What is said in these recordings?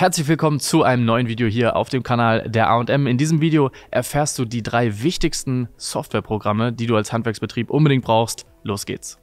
Herzlich willkommen zu einem neuen Video hier auf dem Kanal der A&M. In diesem Video erfährst du die drei wichtigsten Softwareprogramme, die du als Handwerksbetrieb unbedingt brauchst. Los geht's!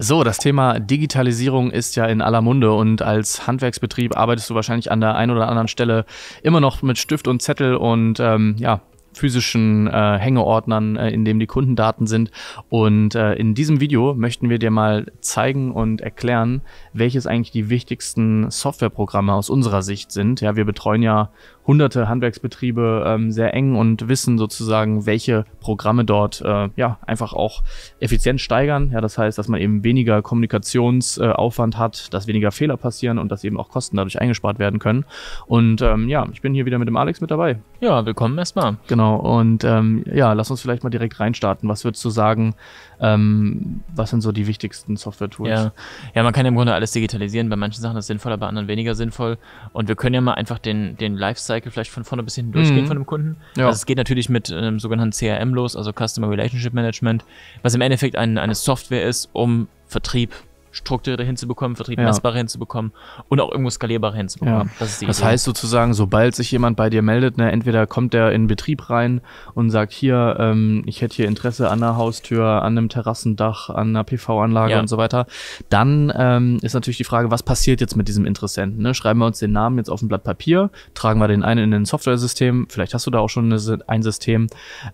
So, das Thema Digitalisierung ist ja in aller Munde und als Handwerksbetrieb arbeitest du wahrscheinlich an der einen oder anderen Stelle immer noch mit Stift und Zettel und ähm, ja, physischen äh, Hängeordnern, äh, in dem die Kundendaten sind. Und äh, in diesem Video möchten wir dir mal zeigen und erklären, welches eigentlich die wichtigsten Softwareprogramme aus unserer Sicht sind. Ja, wir betreuen ja hunderte Handwerksbetriebe ähm, sehr eng und wissen sozusagen, welche Programme dort äh, ja einfach auch effizient steigern. Ja, das heißt, dass man eben weniger Kommunikationsaufwand äh, hat, dass weniger Fehler passieren und dass eben auch Kosten dadurch eingespart werden können. Und ähm, ja, ich bin hier wieder mit dem Alex mit dabei. Ja, willkommen erstmal. Genau, und ähm, ja, lass uns vielleicht mal direkt reinstarten. Was würdest du sagen, ähm, was sind so die wichtigsten Software-Tools? Ja. ja, man kann im Grunde alles digitalisieren. Bei manchen Sachen ist sinnvoller, bei anderen weniger sinnvoll. Und wir können ja mal einfach den, den Lifecycle vielleicht von vorne bis hinten durchgehen mhm. von dem Kunden. Ja. Also es geht natürlich mit einem sogenannten CRM los, also Customer Relationship Management, was im Endeffekt ein, eine Software ist, um Vertrieb strukturierter hinzubekommen, Vertrieb ja. messbarer hinzubekommen und auch irgendwo skalierbarer hinzubekommen. Ja. Das, das heißt sozusagen, sobald sich jemand bei dir meldet, ne, entweder kommt der in Betrieb rein und sagt, hier, ähm, ich hätte hier Interesse an einer Haustür, an einem Terrassendach, an einer PV-Anlage ja. und so weiter, dann ähm, ist natürlich die Frage, was passiert jetzt mit diesem Interessenten? Ne? Schreiben wir uns den Namen jetzt auf ein Blatt Papier, tragen wir den einen in ein Software-System, vielleicht hast du da auch schon eine, ein System,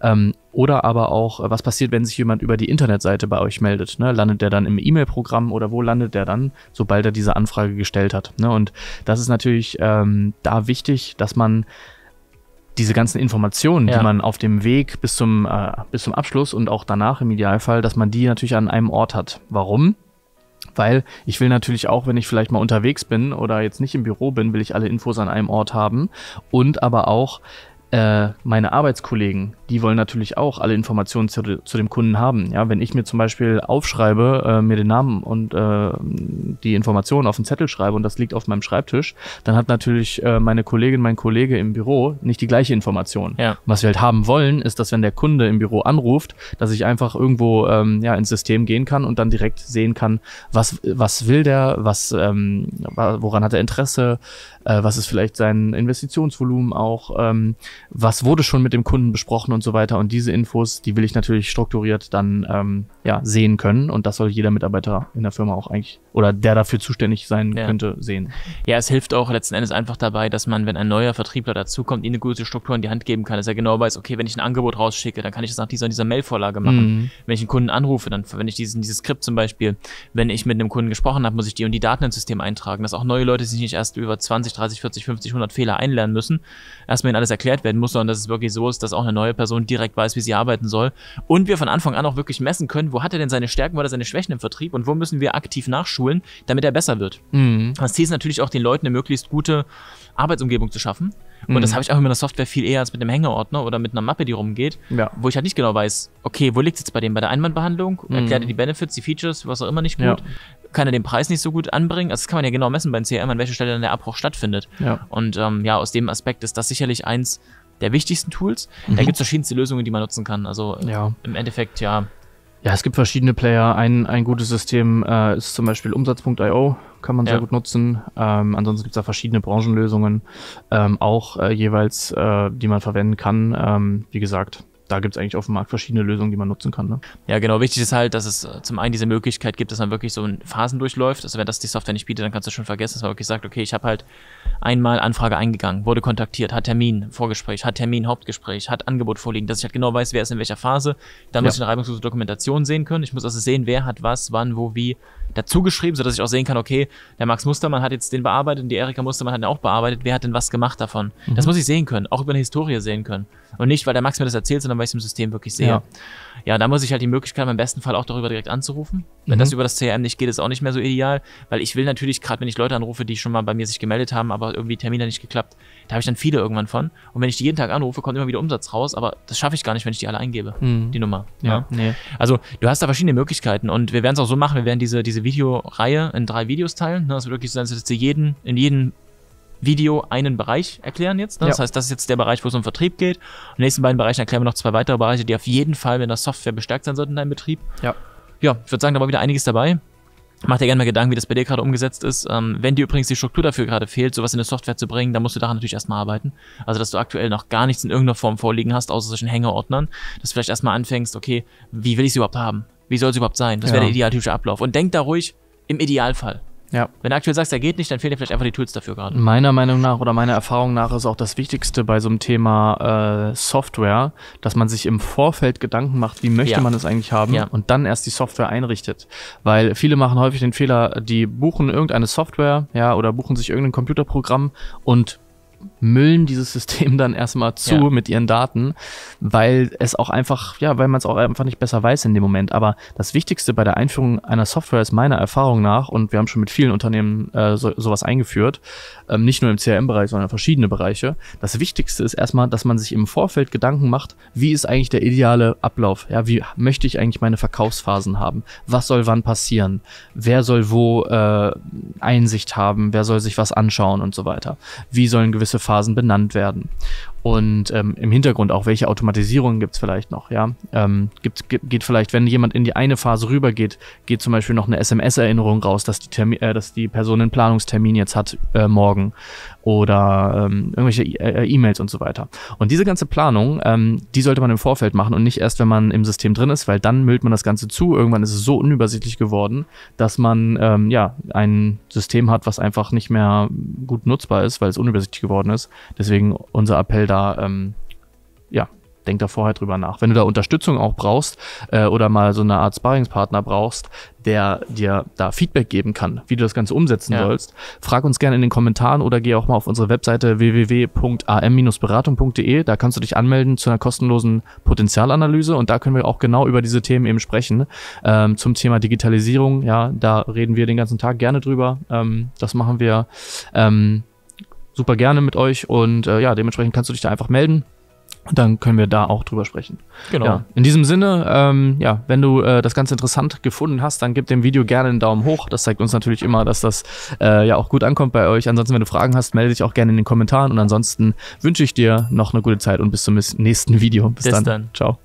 ähm, oder aber auch, äh, was passiert, wenn sich jemand über die Internetseite bei euch meldet? Ne? Landet der dann im E-Mail-Programm oder wo landet der dann, sobald er diese Anfrage gestellt hat? Ne? Und das ist natürlich ähm, da wichtig, dass man diese ganzen Informationen, ja. die man auf dem Weg bis zum, äh, bis zum Abschluss und auch danach im Idealfall, dass man die natürlich an einem Ort hat. Warum? Weil ich will natürlich auch, wenn ich vielleicht mal unterwegs bin oder jetzt nicht im Büro bin, will ich alle Infos an einem Ort haben und aber auch äh, meine Arbeitskollegen, die wollen natürlich auch alle Informationen zu, zu, dem Kunden haben. Ja, wenn ich mir zum Beispiel aufschreibe, äh, mir den Namen und äh, die Informationen auf den Zettel schreibe und das liegt auf meinem Schreibtisch, dann hat natürlich äh, meine Kollegin, mein Kollege im Büro nicht die gleiche Information. Ja. Was wir halt haben wollen, ist, dass wenn der Kunde im Büro anruft, dass ich einfach irgendwo ähm, ja, ins System gehen kann und dann direkt sehen kann, was, was will der, was, ähm, woran hat er Interesse, äh, was ist vielleicht sein Investitionsvolumen auch. Ähm, was wurde schon mit dem Kunden besprochen und so weiter. Und diese Infos, die will ich natürlich strukturiert dann ähm, ja, sehen können. Und das soll jeder Mitarbeiter in der Firma auch eigentlich oder der dafür zuständig sein ja. könnte, sehen. Ja, es hilft auch letzten Endes einfach dabei, dass man, wenn ein neuer Vertriebler dazukommt, ihm eine gute Struktur in die Hand geben kann, dass er genau weiß, okay, wenn ich ein Angebot rausschicke, dann kann ich das nach dieser dieser Mailvorlage machen. Mhm. Wenn ich einen Kunden anrufe, dann verwende ich diesen, dieses Skript zum Beispiel, wenn ich mit einem Kunden gesprochen habe, muss ich die und die Daten ins System eintragen, dass auch neue Leute sich nicht erst über 20, 30, 40, 50, 100 Fehler einlernen müssen. Erstmal ihnen alles erklärt werden muss, sondern dass es wirklich so ist, dass auch eine neue Person direkt weiß, wie sie arbeiten soll. Und wir von Anfang an auch wirklich messen können, wo hat er denn seine Stärken, oder seine Schwächen im Vertrieb und wo müssen wir aktiv nachschulen, damit er besser wird. Mhm. Das Ziel ist natürlich auch, den Leuten eine möglichst gute Arbeitsumgebung zu schaffen. Und das mhm. habe ich auch mit einer Software viel eher als mit einem Hängeordner oder mit einer Mappe, die rumgeht, ja. wo ich halt nicht genau weiß, okay, wo liegt es jetzt bei dem? Bei der Einwandbehandlung? Mhm. Erklärt er die Benefits, die Features, was auch immer nicht gut? Ja. Kann er den Preis nicht so gut anbringen? Also das kann man ja genau messen beim CRM, an welcher Stelle dann der Abbruch stattfindet. Ja. Und ähm, ja, aus dem Aspekt ist das sicherlich eins der wichtigsten Tools. Mhm. Da gibt es verschiedenste Lösungen, die man nutzen kann. Also ja. im Endeffekt, ja, ja, es gibt verschiedene Player. Ein, ein gutes System äh, ist zum Beispiel Umsatz.io, kann man ja. sehr gut nutzen. Ähm, ansonsten gibt es da verschiedene Branchenlösungen, ähm, auch äh, jeweils, äh, die man verwenden kann. Ähm, wie gesagt, da gibt es eigentlich auf dem Markt verschiedene Lösungen, die man nutzen kann. Ne? Ja, genau. Wichtig ist halt, dass es äh, zum einen diese Möglichkeit gibt, dass man wirklich so in Phasen durchläuft. Also wenn das die Software nicht bietet, dann kannst du schon vergessen, dass man wirklich sagt, okay, ich habe halt einmal Anfrage eingegangen, wurde kontaktiert, hat Termin, Vorgespräch, hat Termin, Hauptgespräch, hat Angebot vorliegen, dass ich halt genau weiß, wer ist in welcher Phase. Dann ja. muss ich eine reibungslose Dokumentation sehen können. Ich muss also sehen, wer hat was, wann, wo, wie dazu geschrieben, sodass ich auch sehen kann, okay, der Max Mustermann hat jetzt den bearbeitet und die Erika Mustermann hat den auch bearbeitet. Wer hat denn was gemacht davon? Mhm. Das muss ich sehen können, auch über eine Historie sehen können. Und nicht, weil der Max mir das erzählt, sondern weil ich es im System wirklich sehe. Ja. ja, da muss ich halt die Möglichkeit haben, im besten Fall auch darüber direkt anzurufen. Wenn mhm. das über das CRM nicht geht, ist auch nicht mehr so ideal, weil ich will natürlich, gerade wenn ich Leute anrufe, die schon mal bei mir sich gemeldet haben, aber irgendwie Termine nicht geklappt, da habe ich dann viele irgendwann von. Und wenn ich die jeden Tag anrufe, kommt immer wieder Umsatz raus, aber das schaffe ich gar nicht, wenn ich die alle eingebe, mhm. die Nummer. Ja, ja. Ne? Nee. Also du hast da verschiedene Möglichkeiten und wir werden es auch so machen, wir werden diese, diese Videoreihe in drei Videos teilen. Ne? Also das wird wirklich sein, dass du jeden, in jeden Video einen Bereich erklären jetzt. Ne? Das ja. heißt, das ist jetzt der Bereich, wo es um Vertrieb geht. In den nächsten beiden Bereichen erklären wir noch zwei weitere Bereiche, die auf jeden Fall mit der Software bestärkt sein sollten in deinem Betrieb. Ja. Ja, ich würde sagen, da war wieder einiges dabei. Mach dir gerne mal Gedanken, wie das bei dir gerade umgesetzt ist. Ähm, wenn dir übrigens die Struktur dafür gerade fehlt, sowas in eine Software zu bringen, dann musst du daran natürlich erstmal arbeiten. Also, dass du aktuell noch gar nichts in irgendeiner Form vorliegen hast, außer solchen Hängerordnern, dass du vielleicht erstmal anfängst, okay, wie will ich es überhaupt haben? Wie soll es überhaupt sein? Das ja. wäre der idealtypische Ablauf. Und denk da ruhig im Idealfall. Ja. Wenn du aktuell sagst, er geht nicht, dann fehlen dir vielleicht einfach die Tools dafür gerade. Meiner Meinung nach oder meiner Erfahrung nach ist auch das Wichtigste bei so einem Thema äh, Software, dass man sich im Vorfeld Gedanken macht, wie möchte ja. man es eigentlich haben ja. und dann erst die Software einrichtet. Weil viele machen häufig den Fehler, die buchen irgendeine Software, ja, oder buchen sich irgendein Computerprogramm und müllen dieses System dann erstmal zu ja. mit ihren Daten, weil es auch einfach, ja, weil man es auch einfach nicht besser weiß in dem Moment. Aber das Wichtigste bei der Einführung einer Software ist meiner Erfahrung nach, und wir haben schon mit vielen Unternehmen äh, so, sowas eingeführt, ähm, nicht nur im CRM-Bereich, sondern verschiedene Bereiche. Das Wichtigste ist erstmal, dass man sich im Vorfeld Gedanken macht, wie ist eigentlich der ideale Ablauf? Ja, wie möchte ich eigentlich meine Verkaufsphasen haben? Was soll wann passieren? Wer soll wo äh, Einsicht haben? Wer soll sich was anschauen und so weiter? Wie sollen gewisse Hitzephasen benannt werden und ähm, im Hintergrund auch, welche Automatisierungen gibt es vielleicht noch, ja. Ähm, gibt, geht vielleicht, wenn jemand in die eine Phase rübergeht, geht zum Beispiel noch eine SMS-Erinnerung raus, dass die, Termi äh, dass die Person einen Planungstermin jetzt hat äh, morgen oder ähm, irgendwelche e-, äh, äh, E-Mails und so weiter. Und diese ganze Planung, ähm, die sollte man im Vorfeld machen und nicht erst, wenn man im System drin ist, weil dann müllt man das Ganze zu. Irgendwann ist es so unübersichtlich geworden, dass man ähm, ja ein System hat, was einfach nicht mehr gut nutzbar ist, weil es unübersichtlich geworden ist. Deswegen unser Appell da da, ähm, ja, denk da vorher drüber nach. Wenn du da Unterstützung auch brauchst äh, oder mal so eine Art Sparringspartner brauchst, der dir da Feedback geben kann, wie du das Ganze umsetzen ja. sollst, frag uns gerne in den Kommentaren oder geh auch mal auf unsere Webseite www.am-beratung.de. Da kannst du dich anmelden zu einer kostenlosen Potenzialanalyse und da können wir auch genau über diese Themen eben sprechen. Ähm, zum Thema Digitalisierung, ja, da reden wir den ganzen Tag gerne drüber. Ähm, das machen wir. Ähm, super gerne mit euch und äh, ja, dementsprechend kannst du dich da einfach melden. Und dann können wir da auch drüber sprechen. Genau. Ja, in diesem Sinne, ähm, ja, wenn du äh, das Ganze interessant gefunden hast, dann gib dem Video gerne einen Daumen hoch. Das zeigt uns natürlich immer, dass das äh, ja auch gut ankommt bei euch. Ansonsten, wenn du Fragen hast, melde dich auch gerne in den Kommentaren. Und ansonsten wünsche ich dir noch eine gute Zeit und bis zum nächsten Video. Bis, bis dann. dann. Ciao.